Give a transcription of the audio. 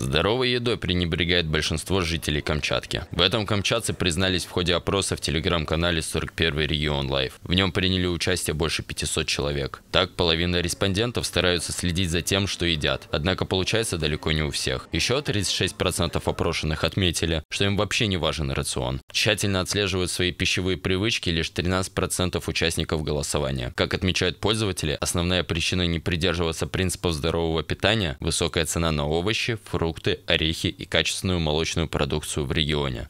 Здоровой едой пренебрегает большинство жителей Камчатки. В этом камчатцы признались в ходе опроса в телеграм-канале 41 регион Лайф. В нем приняли участие больше 500 человек. Так, половина респондентов стараются следить за тем, что едят. Однако получается далеко не у всех. Еще 36% опрошенных отметили, что им вообще не важен рацион. Тщательно отслеживают свои пищевые привычки лишь 13% участников голосования. Как отмечают пользователи, основная причина не придерживаться принципов здорового питания – высокая цена на овощи, фрукты, фрукты, орехи и качественную молочную продукцию в регионе.